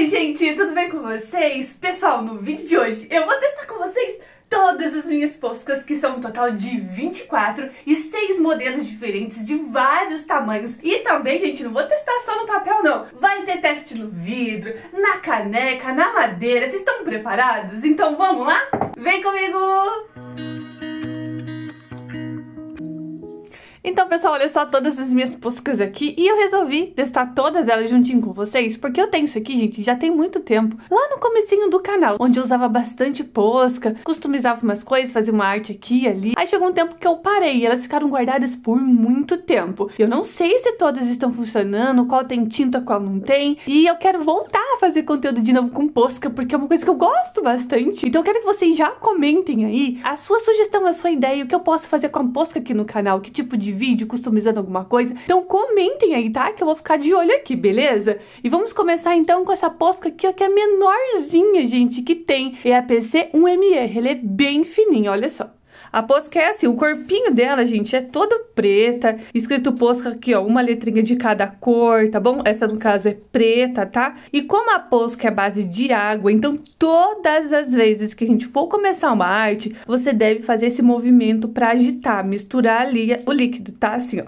Oi, gente, tudo bem com vocês? Pessoal, no vídeo de hoje eu vou testar com vocês todas as minhas poscas, que são um total de 24 e 6 modelos diferentes de vários tamanhos. E também, gente, não vou testar só no papel, não. Vai ter teste no vidro, na caneca, na madeira. Vocês estão preparados? Então vamos lá? Vem comigo! Música Então, pessoal, olha só todas as minhas poscas aqui e eu resolvi testar todas elas juntinho com vocês, porque eu tenho isso aqui, gente, já tem muito tempo. Lá no comecinho do canal, onde eu usava bastante posca, customizava umas coisas, fazia uma arte aqui e ali. Aí chegou um tempo que eu parei, elas ficaram guardadas por muito tempo. Eu não sei se todas estão funcionando, qual tem tinta, qual não tem, e eu quero voltar fazer conteúdo de novo com Posca, porque é uma coisa que eu gosto bastante. Então eu quero que vocês já comentem aí a sua sugestão, a sua ideia, o que eu posso fazer com a Posca aqui no canal, que tipo de vídeo, customizando alguma coisa. Então comentem aí, tá? Que eu vou ficar de olho aqui, beleza? E vamos começar então com essa Posca aqui, ó, que é a menorzinha, gente, que tem. É a PC 1MR, ele é bem fininho olha só. A Posca é assim, o corpinho dela, gente, é toda preta, escrito Posca aqui, ó, uma letrinha de cada cor, tá bom? Essa, no caso, é preta, tá? E como a Posca é base de água, então todas as vezes que a gente for começar uma arte, você deve fazer esse movimento pra agitar, misturar ali o líquido, tá? Assim, ó.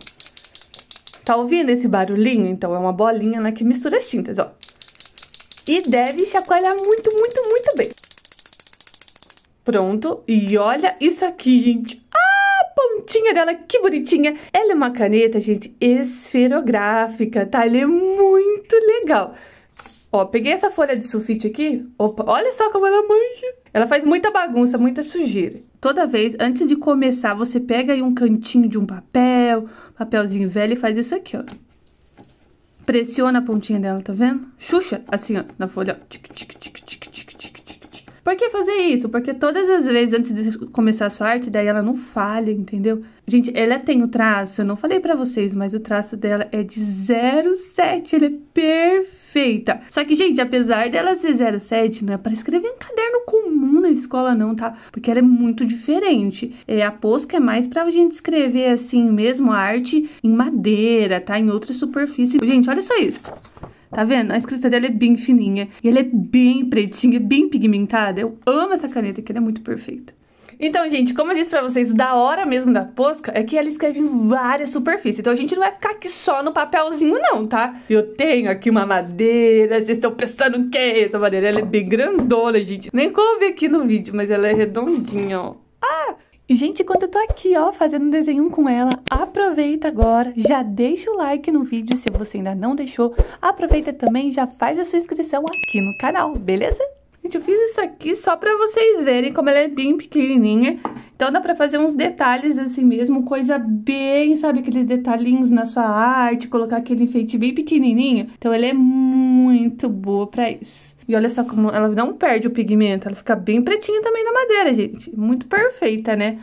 Tá ouvindo esse barulhinho? Então é uma bolinha, né, que mistura as tintas, ó. E deve chacoalhar muito, muito, muito bem. Pronto, e olha isso aqui, gente. Ah, a pontinha dela, que bonitinha. Ela é uma caneta, gente, esferográfica, tá? Ela é muito legal. Ó, peguei essa folha de sulfite aqui. Opa, olha só como ela mancha. Ela faz muita bagunça, muita sujeira. Toda vez, antes de começar, você pega aí um cantinho de um papel, papelzinho velho e faz isso aqui, ó. Pressiona a pontinha dela, tá vendo? Xuxa, assim, ó, na folha, ó. Tic, tic, tic, tic, tic, tic. Por que fazer isso? Porque todas as vezes antes de começar a sua arte, daí ela não falha, entendeu? Gente, ela tem o traço, eu não falei pra vocês, mas o traço dela é de 07, ela é perfeita. Só que, gente, apesar dela ser 07, não é pra escrever em caderno comum na escola não, tá? Porque ela é muito diferente. É, a posca é mais pra gente escrever, assim, mesmo a arte em madeira, tá? Em outra superfície. Gente, olha só isso. Tá vendo? A escrita dela é bem fininha. E ela é bem pretinha, bem pigmentada. Eu amo essa caneta que ela é muito perfeita. Então, gente, como eu disse pra vocês, o da hora mesmo da Posca é que ela escreve em várias superfícies. Então a gente não vai ficar aqui só no papelzinho, não, tá? Eu tenho aqui uma madeira, vocês estão pensando o que é essa madeira? Ela é bem grandona, gente. Nem como vi aqui no vídeo, mas ela é redondinha, ó. Ah! Gente, enquanto eu tô aqui, ó, fazendo um desenho com ela, aproveita agora, já deixa o like no vídeo se você ainda não deixou. Aproveita também já faz a sua inscrição aqui no canal, beleza? Gente, eu fiz isso aqui só pra vocês verem como ela é bem pequenininha. Então dá pra fazer uns detalhes assim mesmo, coisa bem, sabe, aqueles detalhinhos na sua arte, colocar aquele enfeite bem pequenininho. Então ela é muito boa pra isso. E olha só como ela não perde o pigmento, ela fica bem pretinha também na madeira, gente. Muito perfeita, né?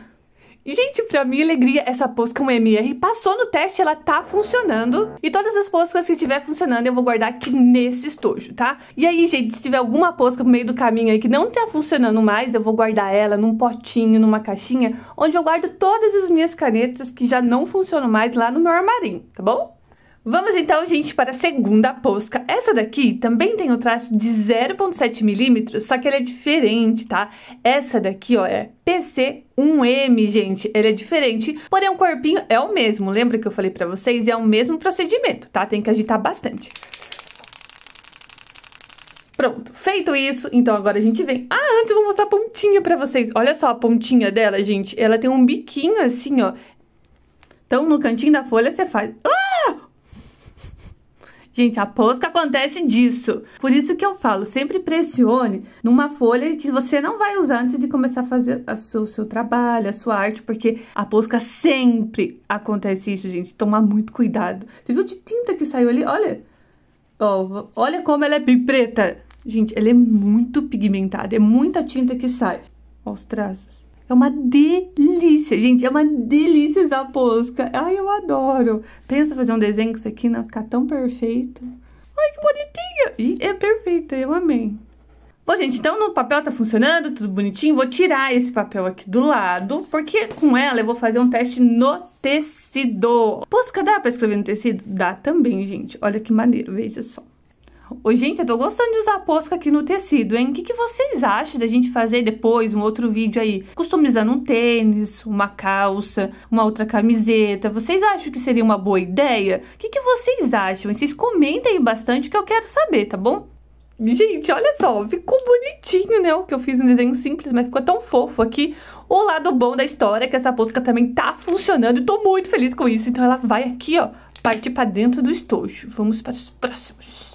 Gente, pra minha alegria, essa posca 1MR passou no teste, ela tá funcionando. E todas as poscas que tiver funcionando, eu vou guardar aqui nesse estojo, tá? E aí, gente, se tiver alguma posca no meio do caminho aí que não tá funcionando mais, eu vou guardar ela num potinho, numa caixinha, onde eu guardo todas as minhas canetas que já não funcionam mais lá no meu armarinho, tá bom? Vamos então, gente, para a segunda posca. Essa daqui também tem o um traço de 0,7 milímetros, só que ela é diferente, tá? Essa daqui, ó, é PC1M, gente. Ela é diferente, porém o corpinho é o mesmo. Lembra que eu falei pra vocês? É o mesmo procedimento, tá? Tem que agitar bastante. Pronto, feito isso, então agora a gente vem. Ah, antes eu vou mostrar a pontinha pra vocês. Olha só a pontinha dela, gente. Ela tem um biquinho assim, ó. Então, no cantinho da folha, você faz... Ah! Gente, aposto que acontece disso. Por isso que eu falo, sempre pressione numa folha que você não vai usar antes de começar a fazer o seu, seu, trabalho, a sua arte, porque a posca sempre acontece isso, gente. Tomar muito cuidado. Você viu de tinta que saiu ali? Olha, oh, olha como ela é bem preta. Gente, ela é muito pigmentada, é muita tinta que sai. Olha os traços. É uma delícia, gente. É uma delícia essa posca. Ai, eu adoro. Pensa fazer um desenho com isso aqui, não né? ficar tão perfeito. Ai, que bonitinha. E é perfeita, eu amei. Bom, gente, então no papel tá funcionando, tudo bonitinho. Vou tirar esse papel aqui do lado, porque com ela eu vou fazer um teste no tecido. Posca dá pra escrever no tecido? Dá também, gente. Olha que maneiro, veja só. Ô, gente, eu tô gostando de usar posca aqui no tecido, hein? O que, que vocês acham da gente fazer depois um outro vídeo aí? Customizando um tênis, uma calça, uma outra camiseta. Vocês acham que seria uma boa ideia? O que, que vocês acham? E vocês comentem aí bastante que eu quero saber, tá bom? Gente, olha só, ficou bonitinho, né? O que eu fiz um desenho simples, mas ficou tão fofo aqui. O lado bom da história é que essa posca também tá funcionando e tô muito feliz com isso. Então ela vai aqui, ó, partir pra dentro do estojo. Vamos para os próximos.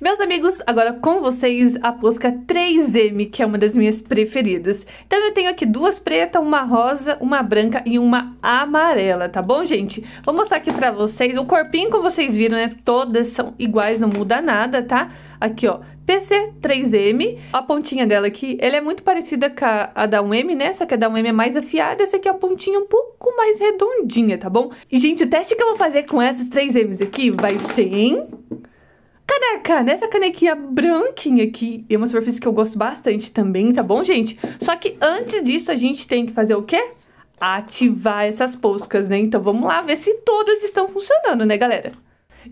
Meus amigos, agora com vocês a Posca 3M, que é uma das minhas preferidas. Então eu tenho aqui duas pretas, uma rosa, uma branca e uma amarela, tá bom, gente? Vou mostrar aqui pra vocês. O corpinho, como vocês viram, né? Todas são iguais, não muda nada, tá? Aqui, ó, PC3M. A pontinha dela aqui, ela é muito parecida com a, a, da 1M, né? Só que a da 1M é mais afiada, essa aqui é a pontinha um pouco mais redondinha, tá bom? E, gente, o teste que eu vou fazer com essas 3Ms aqui vai ser... Hein? Caneca, nessa né? canequinha branquinha aqui, é uma superfície que eu gosto bastante também, tá bom, gente? Só que antes disso, a gente tem que fazer o quê? Ativar essas poscas, né? Então vamos lá ver se todas estão funcionando, né, galera?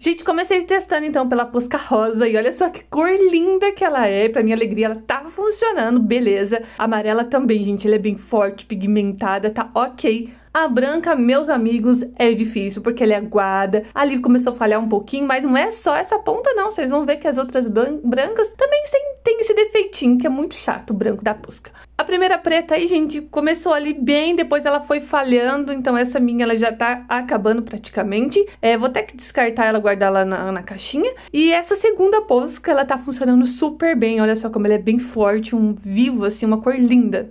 Gente, comecei testando então pela Posca Rosa e olha só que cor linda que ela é. Pra minha alegria, ela tá funcionando, beleza. amarela também, gente, ela é bem forte, pigmentada, tá ok. A branca, meus amigos, é difícil, porque ele é aguada. A começou a falhar um pouquinho, mas não é só essa ponta não. Vocês vão ver que as outras brancas também têm, têm esse defeitinho, que é muito chato, o branco da pusca. A primeira preta aí, gente, começou ali bem, depois ela foi falhando, então essa minha ela já tá acabando praticamente. É, vou até que descartar ela, guardar lá na, na, caixinha. E essa segunda posca, ela tá funcionando super bem, olha só como ela é bem forte, um vivo, assim, uma cor linda.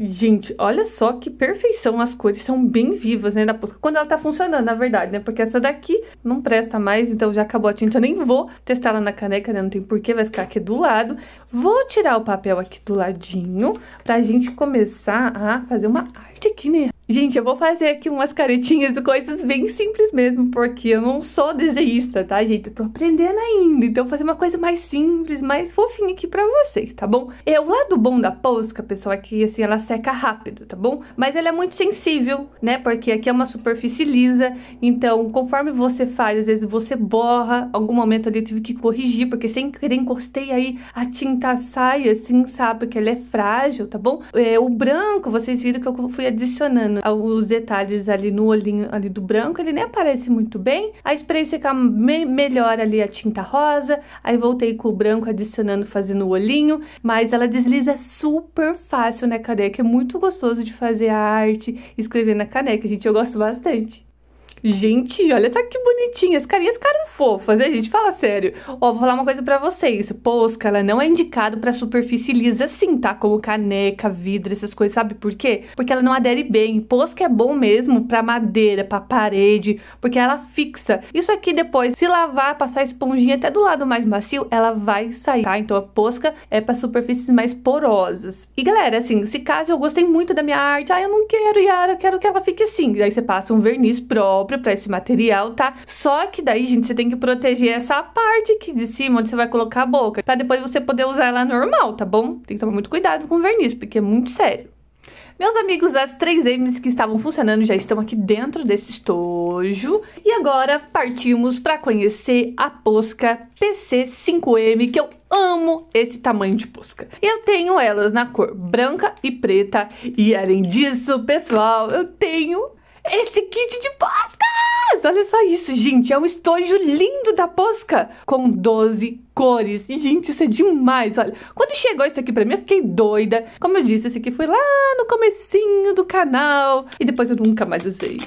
Gente, olha só que perfeição, as cores são bem vivas, né, da Posca, quando ela tá funcionando, na verdade, né, porque essa daqui não presta mais, então já acabou a tinta, eu nem vou testar ela na caneca, né, não tem porquê, vai ficar aqui do lado. Vou tirar o papel aqui do ladinho pra gente começar a fazer uma arte aqui, né, Gente, eu vou fazer aqui umas caretinhas e coisas bem simples mesmo, porque eu não sou desenhista, tá, gente? Eu tô aprendendo ainda, então vou fazer uma coisa mais simples, mais fofinha aqui pra vocês, tá bom? É o lado bom da Posca, pessoal, é que, assim, ela seca rápido, tá bom? Mas ela é muito sensível, né, porque aqui é uma superfície lisa, então conforme você faz, às vezes você borra, algum momento ali eu tive que corrigir, porque sem querer encostei aí, a tinta sai, assim, sabe, que ela é frágil, tá bom? É, o branco, vocês viram que eu fui adicionando, mano, os detalhes ali no olhinho ali do branco, ele nem aparece muito bem. A spray secar é me melhor ali a tinta rosa, aí voltei com o branco adicionando, fazendo o olhinho, mas ela desliza super fácil na caneca, é muito gostoso de fazer a arte, escrever na caneca, gente, eu gosto bastante. Gente, olha só que bonitinhas. Carinhas ficaram fofas, né, gente? Fala sério. Ó, vou falar uma coisa pra vocês. Posca, ela não é indicado pra superfície lisa assim, tá? Como caneca, vidro, essas coisas. Sabe por quê? Porque ela não adere bem. Posca é bom mesmo pra madeira, pra parede, porque ela fixa. Isso aqui depois, se lavar, passar esponjinha até do lado mais macio, ela vai sair, tá? Então a posca é pra superfícies mais porosas. E galera, assim, se caso eu gostei muito da minha arte, ah, eu não quero, Yara, eu quero que ela fique assim. Daí você passa um verniz próprio próprio para esse material, tá? Só que daí, gente, você tem que proteger essa parte aqui de cima, onde você vai colocar a boca, para depois você poder usar ela normal, tá bom? Tem que tomar muito cuidado com o verniz, porque é muito sério. Meus amigos, as 3Ms que estavam funcionando já estão aqui dentro desse estojo. E agora partimos para conhecer a Posca PC5M, que eu amo esse tamanho de Posca. Eu tenho elas na cor branca e preta. E além disso, pessoal, eu tenho esse kit de poscas! Olha só isso, gente, é um estojo lindo da posca, com 12 cores. E, gente, isso é demais, olha. Quando chegou isso aqui pra mim, eu fiquei doida. Como eu disse, esse aqui foi lá no comecinho do canal, e depois eu nunca mais usei.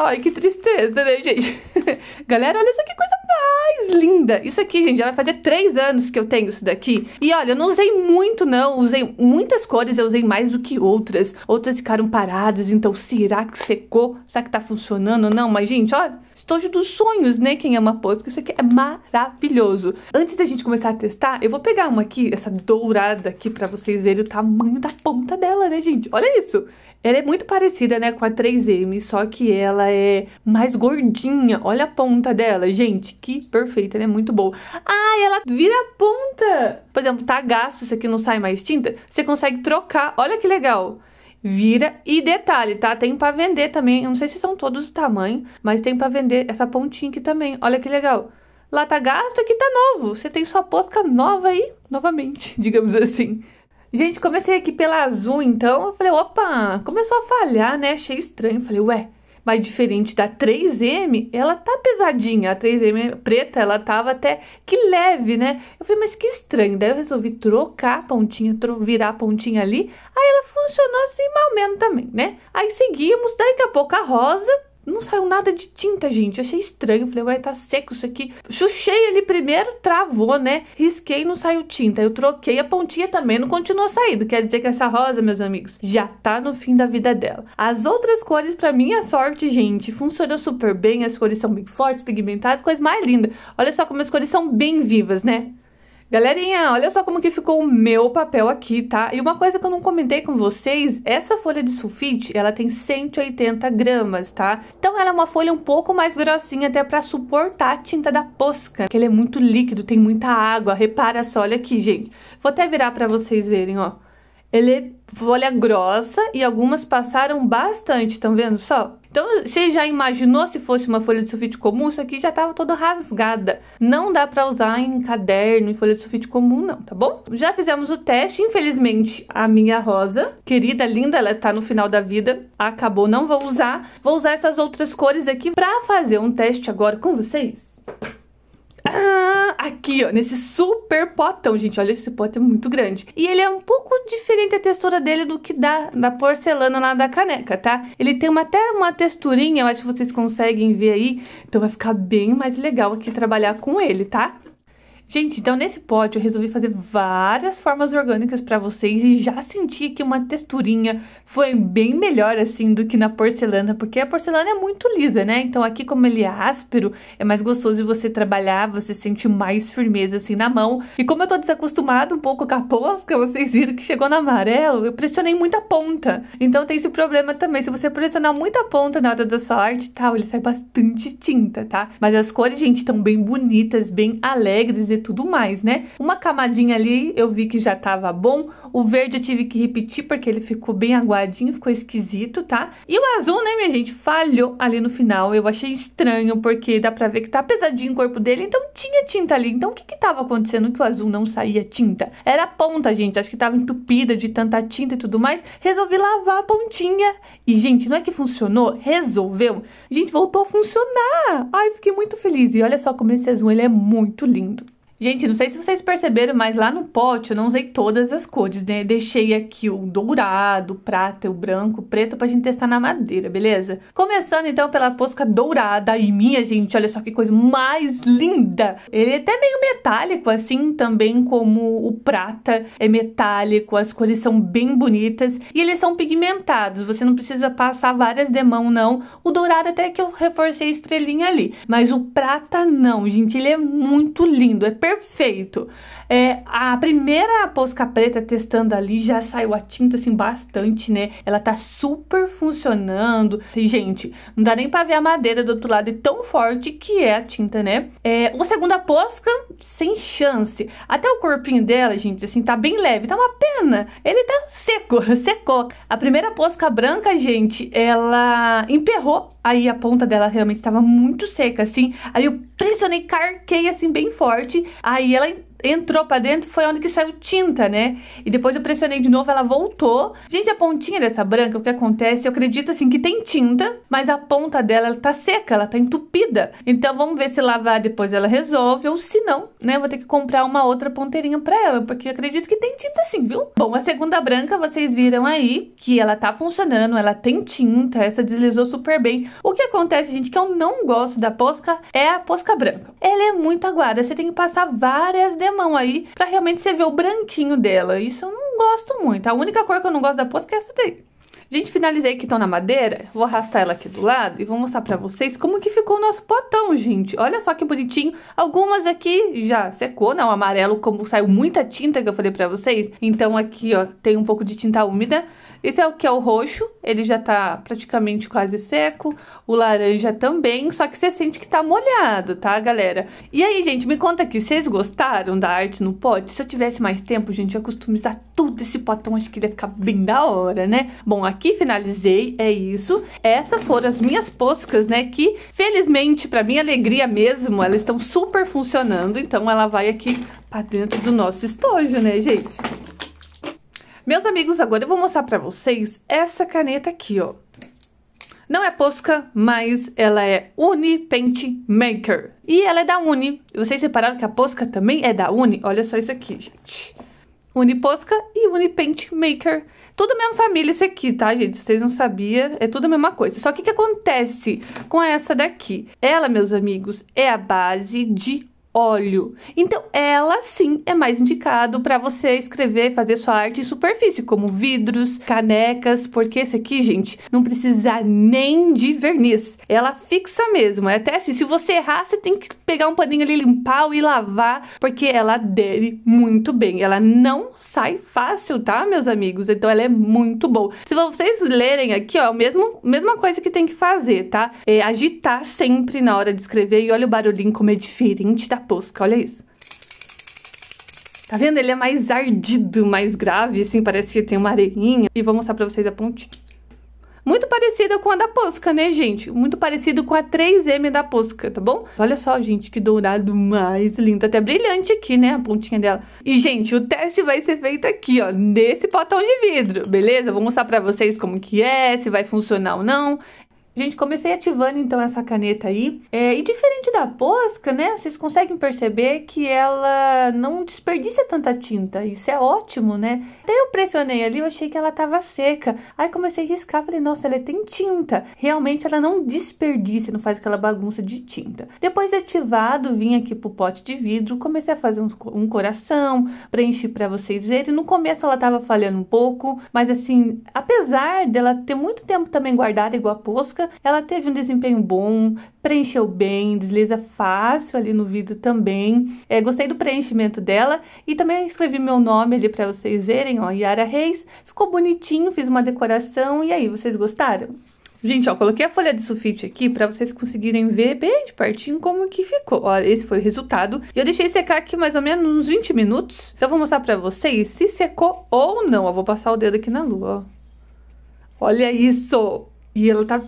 Ai, que tristeza, né, gente? Galera, olha só que coisa mais linda. Isso aqui, gente, já vai fazer três anos que eu tenho isso daqui. E olha, eu não usei muito, não. Usei muitas cores, eu usei mais do que outras. Outras ficaram paradas, então será que secou? Será que tá funcionando ou não? Mas, gente, olha, estojo dos sonhos, né? Quem ama Posca, isso aqui é maravilhoso. Antes da gente começar a testar, eu vou pegar uma aqui, essa dourada aqui, pra vocês verem o tamanho da ponta dela, né, gente? Olha isso! Ela é muito parecida, né, com a 3M, só que ela é mais gordinha. Olha a ponta dela, gente, que perfeita, ela é muito boa. Ah, ela vira a ponta! Por exemplo, tá gasto, isso aqui não sai mais tinta, você consegue trocar. Olha que legal! vira. E detalhe, tá? Tem para vender também. Eu não sei se são todos o tamanho, mas tem para vender essa pontinha aqui também. Olha que legal. Lá tá gasto, aqui tá novo. Você tem sua posca nova aí, novamente, digamos assim. Gente, comecei aqui pela azul, então. Eu falei, opa, começou a falhar, né? Achei estranho. Falei, ué, mas diferente da 3M, ela tá pesadinha. A 3M é preta, ela tava até que leve, né? Eu falei, mas que estranho. Daí eu resolvi trocar a pontinha, virar a pontinha ali. Aí ela funcionou assim, mal menos também, né? Aí seguimos, daí a pouco a rosa não saiu nada de tinta, gente. achei estranho. Falei, vai tá seco isso aqui. Chuchei ele primeiro, travou, né? Risquei, não saiu tinta. Eu troquei a pontinha também, não continua saindo. Quer dizer que essa rosa, meus amigos, já tá no fim da vida dela. As outras cores, pra minha sorte, gente, funcionou super bem. As cores são bem fortes, pigmentadas, coisa mais linda. Olha só como as cores são bem vivas, né? Galerinha, olha só como que ficou o meu papel aqui, tá? E uma coisa que eu não comentei com vocês, essa folha de sulfite, ela tem 180 gramas, tá? Então ela é uma folha um pouco mais grossinha até pra suportar a tinta da posca, que ele é muito líquido, tem muita água, repara só, olha aqui, gente. Vou até virar pra vocês verem, ó. Ele é folha grossa e algumas passaram bastante, estão vendo só? Então, você já imaginou se fosse uma folha de sulfite comum? Isso aqui já estava toda rasgada. Não dá para usar em caderno, em folha de sulfite comum, não, tá bom? Já fizemos o teste. Infelizmente, a minha rosa, querida, linda, ela está no final da vida. Acabou, não vou usar. Vou usar essas outras cores aqui para fazer um teste agora com vocês. Ah, aqui, ó, nesse super potão, gente. Olha, esse pote é muito grande. E ele é um pouco diferente a textura dele do que da, da porcelana lá da caneca, tá? Ele tem uma, até uma texturinha, eu acho que vocês conseguem ver aí. Então vai ficar bem mais legal aqui trabalhar com ele, tá? Gente, então nesse pote eu resolvi fazer várias formas orgânicas para vocês e já senti que uma texturinha foi bem melhor assim do que na porcelana, porque a porcelana é muito lisa, né? Então aqui como ele é áspero, é mais gostoso de você trabalhar, você sente mais firmeza assim na mão. E como eu tô desacostumado um pouco com a posca, vocês viram que chegou no amarelo, eu pressionei muita ponta. Então tem esse problema também, se você pressionar muita ponta na hora da sua arte e tal, ele sai bastante tinta, tá? Mas as cores, gente, estão bem bonitas, bem alegres e tudo mais, né? Uma camadinha ali eu vi que já tava bom. O verde eu tive que repetir porque ele ficou bem aguadinho, ficou esquisito, tá? E o azul, né, minha gente, falhou ali no final. Eu achei estranho porque dá pra ver que tá pesadinho o corpo dele, então tinha tinta ali. Então o que que tava acontecendo que o azul não saía tinta? Era a ponta, gente. Acho que tava entupida de tanta tinta e tudo mais. Resolvi lavar a pontinha. E, gente, não é que funcionou? Resolveu. Gente, voltou a funcionar. Ai, fiquei muito feliz. E olha só como esse azul, ele é muito lindo. Gente, não sei se vocês perceberam, mas lá no pote eu não usei todas as cores, né? Deixei aqui o dourado, o prata, o branco, o preto pra gente testar na madeira, beleza? Começando então pela fosca dourada e minha, gente, olha só que coisa mais linda! Ele é até meio metálico, assim, também como o prata é metálico, as cores são bem bonitas e eles são pigmentados, você não precisa passar várias demão, não. O dourado até que eu reforcei a estrelinha ali, mas o prata não, gente, ele é muito lindo, é perfeito perfeito. É, a primeira Posca Preta testando ali já saiu a tinta, assim, bastante, né? Ela tá super funcionando. E, gente, não dá nem pra ver a madeira do outro lado, e tão forte que é a tinta, né? É, o segunda Posca, sem chance. Até o corpinho dela, gente, assim, tá bem leve. Tá uma pena. Ele tá seco, secou. A primeira Posca Branca, gente, ela emperrou. Aí a ponta dela realmente tava muito seca, assim. Aí eu pressionei, carquei, assim, bem forte. Aí ela entrou pra dentro foi onde que saiu tinta, né? E depois eu pressionei de novo, ela voltou. Gente, a pontinha dessa branca, o que acontece? Eu acredito assim que tem tinta, mas a ponta dela ela tá seca, ela tá entupida. Então vamos ver se lavar depois ela resolve, ou se não, né? Vou ter que comprar uma outra ponteirinha pra ela, porque eu acredito que tem tinta sim, viu? Bom, a segunda branca, vocês viram aí que ela tá funcionando, ela tem tinta, essa deslizou super bem. O que acontece, gente, que eu não gosto da posca é a posca branca. Ela é muito aguada, você tem que passar várias mão aí pra realmente você ver o branquinho dela. Isso eu não gosto muito. A única cor que eu não gosto da Posca é, é essa daí. Gente, finalizei aqui, estão na madeira, vou arrastar ela aqui do lado e vou mostrar pra vocês como que ficou o nosso potão, gente. Olha só que bonitinho. Algumas aqui já secou, não, né? amarelo, como saiu muita tinta que eu falei pra vocês. Então aqui, ó, tem um pouco de tinta úmida. Esse é o que é o roxo, ele já tá praticamente quase seco, o laranja também, só que você sente que tá molhado, tá, galera? E aí, gente, me conta aqui, vocês gostaram da arte no pote? Se eu tivesse mais tempo, gente, eu ia customizar tudo esse potão, acho que ele ia ficar bem da hora, né? Bom, aqui aqui finalizei, é isso. Essas foram as minhas poscas, né, que felizmente, para minha alegria mesmo, elas estão super funcionando, então ela vai aqui para dentro do nosso estojo, né, gente? Meus amigos, agora eu vou mostrar para vocês essa caneta aqui, ó. Não é Posca, mas ela é Uni Paint Maker. E ela é da Uni. Vocês repararam que a Posca também é da Uni? Olha só isso aqui, gente. Uniposca e Unipaint Maker. Tudo a mesma família isso aqui, tá, gente? Se vocês não sabiam, é tudo a mesma coisa. Só que o que acontece com essa daqui? Ela, meus amigos, é a base de óleo. Então, ela sim é mais indicado para você escrever, fazer sua arte em superfície, como vidros, canecas, porque esse aqui, gente, não precisa nem de verniz. Ela fixa mesmo. É até assim, se você errar, você tem que pegar um paninho ali, limpar e lavar, porque ela adere muito bem. Ela não sai fácil, tá, meus amigos? Então, ela é muito boa. Se vocês lerem aqui, ó, é mesmo mesma coisa que tem que fazer, tá? É agitar sempre na hora de escrever e olha o barulhinho como é diferente da tosca, olha isso. Tá vendo? Ele é mais ardido, mais grave, assim, parece que tem uma areinha. E vou mostrar pra vocês a pontinha. Muito parecida com a da Posca, né, gente? Muito parecido com a 3M da Posca, tá bom? Olha só, gente, que dourado mais lindo. Até brilhante aqui, né, a pontinha dela. E, gente, o teste vai ser feito aqui, ó, nesse potão de vidro, beleza? Vou mostrar pra vocês como que é, se vai funcionar ou não. Gente, comecei ativando então essa caneta aí. É, e diferente da Posca, né? Vocês conseguem perceber que ela não desperdiça tanta tinta. Isso é ótimo, né? Até eu pressionei ali, eu achei que ela tava seca. Aí comecei a riscar, falei, nossa, ela é, tem tinta. Realmente ela não desperdiça, não faz aquela bagunça de tinta. Depois de ativado, vim aqui pro pote de vidro, comecei a fazer um, um coração, preenchi para vocês verem. No começo ela tava falhando um pouco, mas assim, apesar dela ter muito tempo também guardada igual a Posca, ela teve um desempenho bom, preencheu bem, desliza fácil ali no vidro também. É, gostei do preenchimento dela e também escrevi meu nome ali para vocês verem, ó, Yara Reis. Ficou bonitinho, fiz uma decoração e aí, vocês gostaram? Gente, ó, coloquei a folha de sulfite aqui para vocês conseguirem ver bem de pertinho como que ficou. Ó, esse foi o resultado. E eu deixei secar aqui mais ou menos uns 20 minutos. Então, eu vou mostrar para vocês se secou ou não. Eu vou passar o dedo aqui na lua, ó. Olha isso! E ela tá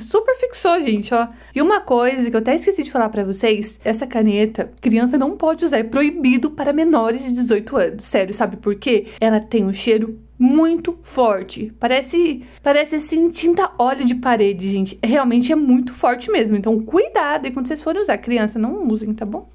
super fixou, gente, ó. E uma coisa que eu até esqueci de falar pra vocês, essa caneta, criança não pode usar, é proibido para menores de 18 anos. Sério, sabe por quê? Ela tem um cheiro muito forte. Parece, parece assim, tinta óleo de parede, gente. É, realmente é muito forte mesmo. Então, cuidado. E quando vocês forem usar, criança, não usem, tá bom?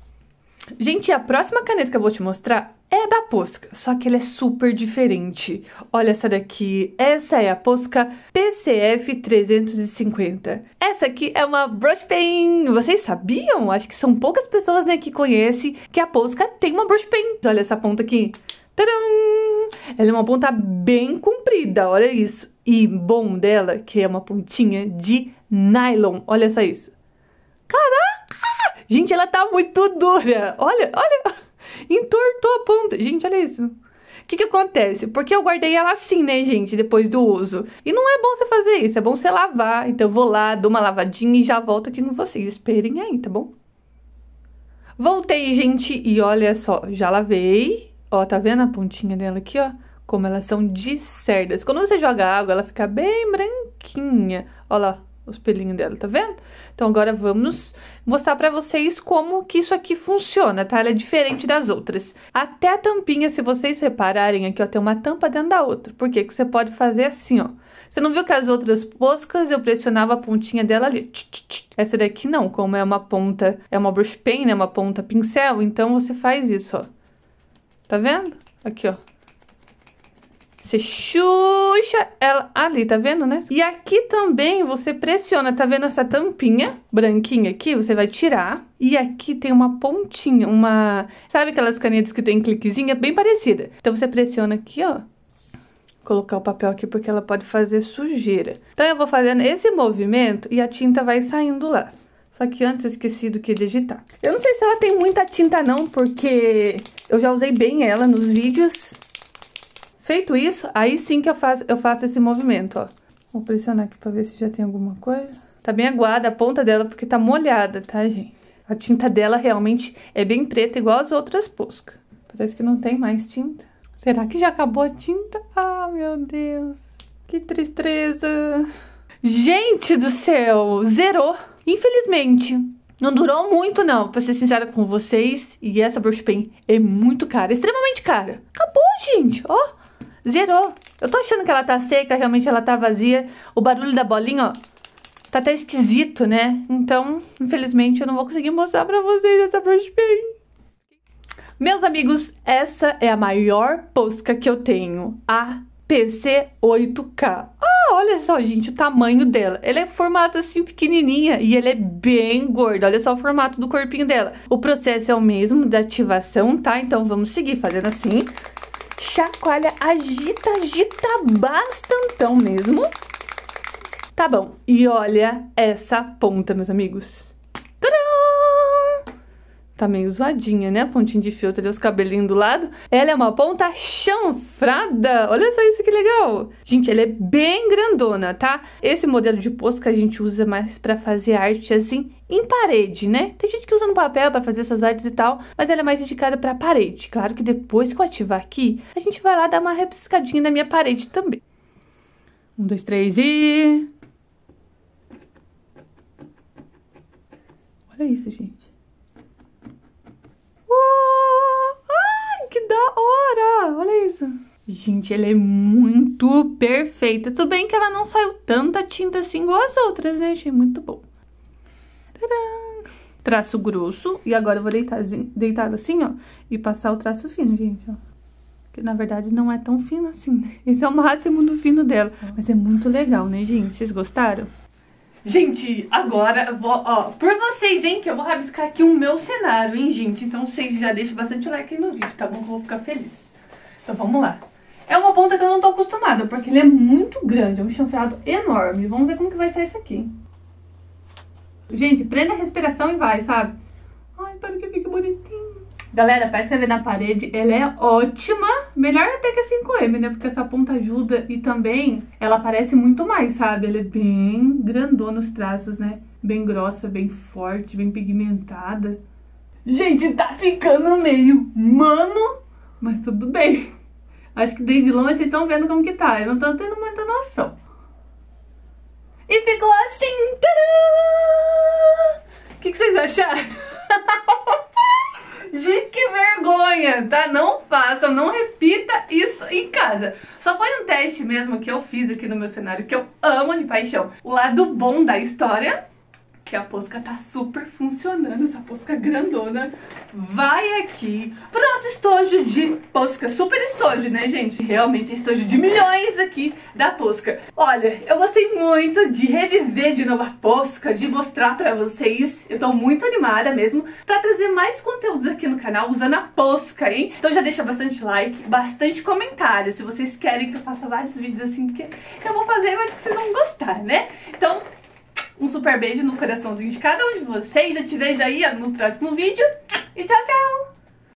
Gente, a próxima caneta que eu vou te mostrar é da Posca, só que ele é super diferente. Olha essa daqui, essa é a Posca PCF 350. Essa aqui é uma brush pen. Vocês sabiam? Acho que são poucas pessoas né, que conhecem que a Posca tem uma brush pen. Olha essa ponta aqui. Tadam! Ela é uma ponta bem comprida, olha isso. E bom dela, que é uma pontinha de nylon. Olha só isso. Caraca! Gente, ela tá muito dura. Olha, olha. Entortou a ponta. Gente, olha isso. O que, que acontece? Porque eu guardei ela assim, né, gente, depois do uso. E não é bom você fazer isso, é bom você lavar. Então eu vou lá, dou uma lavadinha e já volto aqui com vocês. Esperem aí, tá bom? Voltei, gente, e olha só, já lavei. Ó, tá vendo a pontinha dela aqui, ó? Como elas são de cerdas. Quando você joga água, ela fica bem branquinha. Ó lá, os pelinhos dela, tá vendo? Então agora vamos mostrar pra vocês como que isso aqui funciona, tá? Ela é diferente das outras. Até a tampinha, se vocês repararem aqui, ó, tem uma tampa dentro da outra. Por quê? Que você pode fazer assim, ó. Você não viu que as outras poscas eu pressionava a pontinha dela ali. Essa daqui não, como é uma ponta, é uma brush pen, né? Uma ponta pincel, então você faz isso, ó. Tá vendo? Aqui, ó. Você xuxa ela ali, tá vendo, né? E aqui também você pressiona, tá vendo essa tampinha branquinha aqui? Você vai tirar. E aqui tem uma pontinha, uma... Sabe aquelas canetas que tem cliquezinha? Bem parecida. Então você pressiona aqui, ó colocar o papel aqui porque ela pode fazer sujeira. Então eu vou fazendo esse movimento e a tinta vai saindo lá. Só que antes eu esqueci do que digitar. Eu não sei se ela tem muita tinta não, porque eu já usei bem ela nos vídeos. Feito isso, aí sim que eu faço, eu faço esse movimento, ó. Vou pressionar aqui pra ver se já tem alguma coisa. Tá bem aguada a ponta dela porque tá molhada, tá, gente? A tinta dela realmente é bem preta, igual as outras poscas. Parece que não tem mais tinta. Será que já acabou a tinta? Ah, meu Deus. Que tristeza. Gente do céu, zerou. Infelizmente, não durou muito não, pra ser sincera com vocês. E essa brush pen é muito cara, extremamente cara. Acabou, gente, ó. Zerou. Eu tô achando que ela tá seca, realmente ela tá vazia. O barulho da bolinha, ó, tá até esquisito, né? Então, infelizmente, eu não vou conseguir mostrar pra vocês essa brush paint. Meus amigos, essa é a maior posca que eu tenho. A PC 8K. Ah, olha só, gente, o tamanho dela. Ela é formato assim pequenininha e ela é bem gorda. Olha só o formato do corpinho dela. O processo é o mesmo da ativação, tá? Então vamos seguir fazendo assim chacoalha, agita, agita bastantão mesmo. Tá bom, e olha essa ponta, meus amigos. Tá meio zoadinha, né? A pontinha de feltro ali, os cabelinhos do lado. Ela é uma ponta chanfrada. Olha só isso que legal. Gente, ela é bem grandona, tá? Esse modelo de posto que a gente usa mais pra fazer arte, assim, em parede, né? Tem gente que usa no papel para fazer essas artes e tal, mas ela é mais indicada para parede. Claro que depois que eu ativar aqui, a gente vai lá dar uma repiscadinha na minha parede também. Um, dois, três e... Olha isso, gente. da hora! Olha isso. Gente, ela é muito perfeita. Tudo bem que ela não saiu tanta tinta assim igual as outras, né? Achei muito bom. Tcharam! Traço grosso. E agora eu vou deitar, assim, deitar assim, ó. E passar o traço fino, gente, ó. Que na verdade não é tão fino assim, né? Esse é o máximo do fino dela. Uhum. Mas é muito legal, né, gente? Vocês gostaram? Gente, agora, vou, ó, por vocês, hein, que eu vou rabiscar aqui o meu cenário, hein, gente. Então vocês já deixam bastante like aí no vídeo, tá bom? Que eu vou ficar feliz. Então vamos lá. É uma ponta que eu não tô acostumada, porque ele é muito grande, é um chanfrado enorme. Vamos ver como que vai ser isso aqui. Gente, prenda a respiração e vai, sabe? Ai, espero que fique bonitinho. Galera, pra escrever na parede, ela é ótima Melhor até que a 5M, né? Porque essa ponta ajuda e também ela aparece muito mais, sabe? Ela é bem grandona nos traços, né? Bem grossa, bem forte, bem pigmentada. Gente, tá ficando meio mano, mas tudo bem. Acho que desde longe vocês estão vendo como que tá. Eu não tô tendo muita noção. E ficou assim. O que, que vocês acharam? Gente, que vergonha, tá? Não façam, não repita isso em casa. Só foi um teste mesmo que eu fiz aqui no meu cenário, que eu amo de paixão. O lado bom da história que a posca tá super funcionando, essa posca grandona vai aqui pro nosso estojo de posca, super estojo, né gente? Realmente estojo de milhões aqui da posca. Olha, eu gostei muito de reviver de novo a posca, de mostrar pra vocês, eu tô muito animada mesmo, pra trazer mais conteúdos aqui no canal usando a posca, hein? Então já deixa bastante like, bastante comentário, se vocês querem que eu faça vários vídeos assim, porque eu vou fazer, eu acho que vocês vão gostar, né? Então um super beijo no coraçãozinho de cada um de vocês. Eu te vejo aí no próximo vídeo. E tchau, tchau!